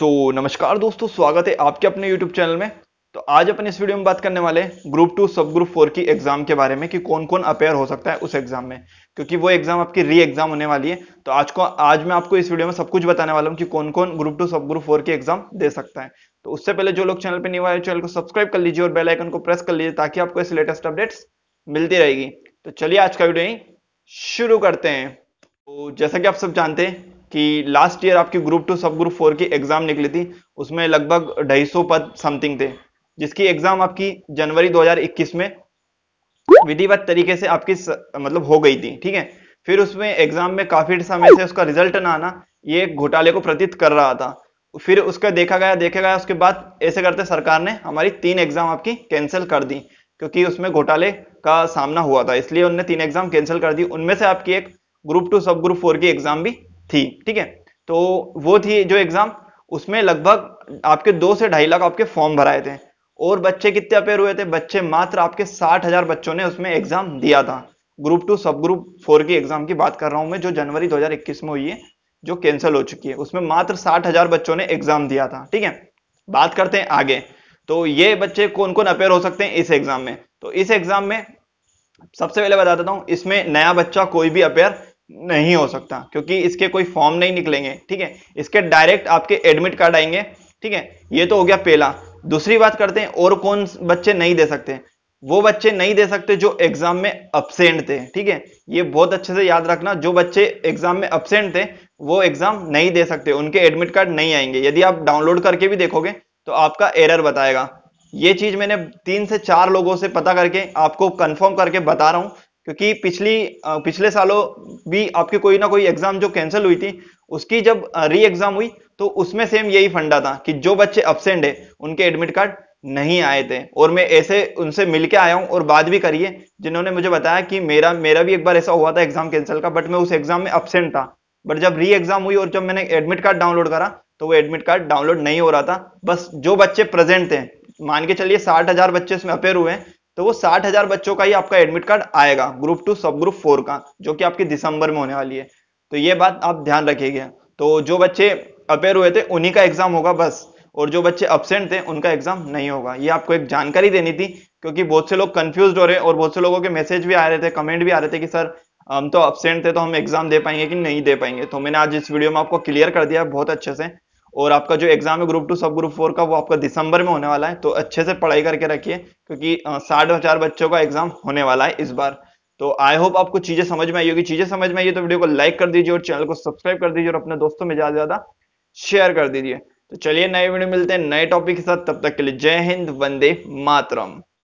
सो so, नमस्कार दोस्तों स्वागत है आपके अपने YouTube चैनल में तो आज अपन इस वीडियो में बात करने वाले group two sub group four की एग्जाम के बारे में कि कौन कौन अपेयर हो सकता है उस एग्जाम में क्योंकि वो एग्जाम आपकी री एग्जाम होने वाली है तो आज को आज मैं आपको इस वीडियो में सब कुछ बताने वाला हूँ कि कौन कौन group two sub group four की एग्जाम दे सकता है तो उससे पहले जो लोग चैनल पर नहीं हुआ है चैनल को सब्सक्राइब कर लीजिए और बेलाइकन को प्रेस कर लीजिए ताकि आपको ऐसे लेटेस्ट अपडेट्स मिलती रहेगी तो चलिए आज का वीडियो शुरू करते हैं तो जैसा कि आप सब जानते हैं कि लास्ट ईयर आपकी group two sub group four की एग्जाम निकली थी उसमें लगभग ढाई सौ पद समथिंग थे जिसकी एग्जाम आपकी जनवरी 2021 में विधिवत तरीके से आपकी स, मतलब हो गई थी ठीक है फिर उसमें एग्जाम में काफी समय से उसका रिजल्ट ना आना ये घोटाले को प्रतीत कर रहा था फिर उसका देखा गया देखा गया उसके बाद ऐसे करते सरकार ने हमारी तीन एग्जाम आपकी कैंसिल कर दी क्योंकि उसमें घोटाले का सामना हुआ था इसलिए उनने तीन एग्जाम कैंसिल कर दी उनमें से आपकी एक group two sub group four की एग्जाम भी थी ठीक है तो वो थी जो एग्जाम उसमें लगभग आपके दो से ढाई लाख आपके फॉर्म भराए थे और बच्चे कितने अपेयर हुए थे बच्चे मात्र आपके साठ हजार बच्चों ने उसमें एग्जाम दिया था group two sub group four की एग्जाम की बात कर रहा हूं मैं जो जनवरी 2021 में हुई है जो कैंसिल हो चुकी है उसमें मात्र साठ हजार बच्चों ने एग्जाम दिया था ठीक है बात करते हैं आगे तो ये बच्चे कौन कौन अपेयर हो सकते हैं इस एग्जाम में तो इस एग्जाम में सबसे पहले बता देता हूं इसमें नया बच्चा कोई भी अपेयर नहीं हो सकता क्योंकि इसके कोई फॉर्म नहीं निकलेंगे ठीक है इसके डायरेक्ट आपके एडमिट कार्ड आएंगे ठीक है ये तो हो गया पहला दूसरी बात करते हैं और कौन बच्चे नहीं दे सकते वो बच्चे नहीं दे सकते जो एग्जाम में अपसेंट थे ठीक है ये बहुत अच्छे से याद रखना जो बच्चे एग्जाम में अपसेंट थे वो एग्जाम नहीं दे सकते उनके एडमिट कार्ड नहीं आएंगे यदि आप डाउनलोड करके भी देखोगे तो आपका एरर बताएगा ये चीज मैंने तीन से चार लोगों से पता करके आपको कंफर्म करके बता रहा हूं क्योंकि पिछली पिछले सालों भी आपके कोई ना कोई एग्जाम जो कैंसिल हुई थी उसकी जब री एग्जाम हुई तो उसमें सेम यही फंडा था कि जो बच्चे अपसेंट है उनके एडमिट कार्ड नहीं आए थे और मैं ऐसे उनसे मिलके आया हूं और बात भी करिए जिन्होंने मुझे बताया कि मेरा मेरा भी एक बार ऐसा हुआ था एग्जाम कैंसिल का बट मैं उस एग्जाम में अपसेंट था बट जब री एग्जाम हुई और जब मैंने एडमिट कार्ड डाउनलोड करा तो वो एडमिट कार्ड डाउनलोड नहीं हो रहा था बस जो बच्चे प्रेजेंट थे मान के चलिए साठ हजार बच्चे उसमें अपेयर हुए हैं तो वो साठ हजार बच्चों का ही आपका एडमिट कार्ड आएगा group two sub group four का जो कि आपकी दिसंबर में होने वाली है तो ये बात आप ध्यान रखिएगा तो जो बच्चे अपेयर हुए थे उन्हीं का एग्जाम होगा बस और जो बच्चे अपसेंट थे उनका एग्जाम नहीं होगा ये आपको एक जानकारी देनी थी क्योंकि बहुत से लोग कंफ्यूज हो रहे और बहुत से लोगों के मैसेज भी आ रहे थे कमेंट भी आ रहे थे कि सर हम तो अपसेंट थे तो हम एग्जाम दे पाएंगे कि नहीं दे पाएंगे तो मैंने आज इस वीडियो में आपको क्लियर कर दिया बहुत अच्छे से और आपका जो एग्जाम है group two sub group four का वो आपका दिसंबर में होने वाला है तो अच्छे से पढ़ाई करके रखिए क्योंकि साठ हजार बच्चों का एग्जाम होने वाला है इस बार तो आई होप आपको चीजें समझ में आई होगी चीजें समझ में आई तो वीडियो को लाइक कर दीजिए और चैनल को सब्सक्राइब कर दीजिए और अपने दोस्तों में ज्यादा ज्यादा शेयर कर दीजिए तो चलिए नए वीडियो मिलते हैं नए टॉपिक के साथ तब तक के लिए जय हिंद वंदे मातरम